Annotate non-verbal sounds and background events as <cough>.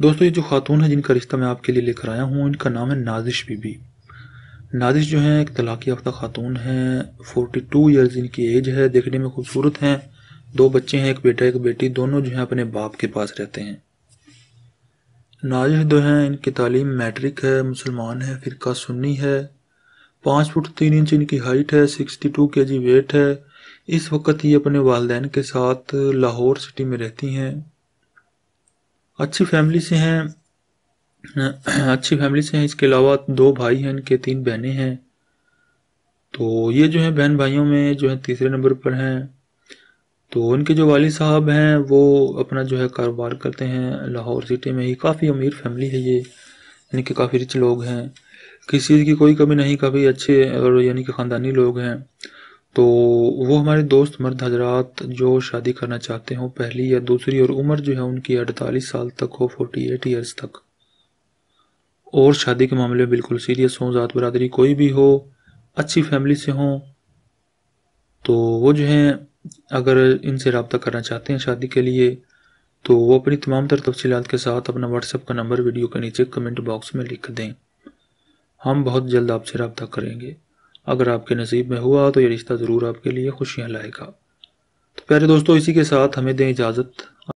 दोस्तों ये जो खातून है जिनका रिश्ता मैं आपके लिए लेकर आया हूँ इनका नाम है नाजिश बीबी नाजिश जो है एक तलाक़ याफ्ता खातून है फोर्टी टू ईयर्स इनकी एज है देखने में खूबसूरत हैं दो बच्चे हैं एक बेटा एक बेटी दोनों जो हैं अपने बाप के पास रहते हैं नाजिश जो हैं इनकी तालीम मैट्रिक है मुसलमान है फ़िरका सुन्नी है पाँच फुट तीन इंच इनकी हाइट है सिक्सटी टू के जी वेट है इस वक्त ये अपने वालदेन के साथ लाहौर सिटी में रहती हैं अच्छी फैमिली से हैं <clears throat> अच्छी फैमिली से हैं इसके अलावा दो भाई हैं इनके तीन बहनें हैं तो ये जो है बहन भाइयों में जो है तीसरे नंबर पर हैं तो उनके जो वाली साहब हैं वो अपना जो है कारोबार करते हैं लाहौर सिटी में ही काफ़ी अमीर फैमिली है ये यानी कि काफ़ी रिच लोग हैं किसी चीज़ की कोई कमी नहीं काफ़ी अच्छे और यानी कि ख़ानदानी लोग हैं तो वो हमारे दोस्त मर्द हजरात जो शादी करना चाहते हों पहली या दूसरी और उम्र जो है उनकी अड़तालीस साल तक हो फोर्टी एट ईयर्स तक और शादी के मामले में बिल्कुल सीरियस हों ज़ात बरदरी कोई भी हो अच्छी फैमिली से हों तो वो जो हैं अगर इनसे रबता करना चाहते हैं शादी के लिए तो वो अपनी तमाम तर तफसीत के साथ अपना व्हाट्सएप का नंबर वीडियो के नीचे कमेंट बॉक्स में लिख दें हम बहुत जल्द आपसे रबता करेंगे अगर आपके नसीब में हुआ तो ये रिश्ता ज़रूर आपके लिए खुशियाँ लाएगा तो प्यारे दोस्तों इसी के साथ हमें दें इजाज़त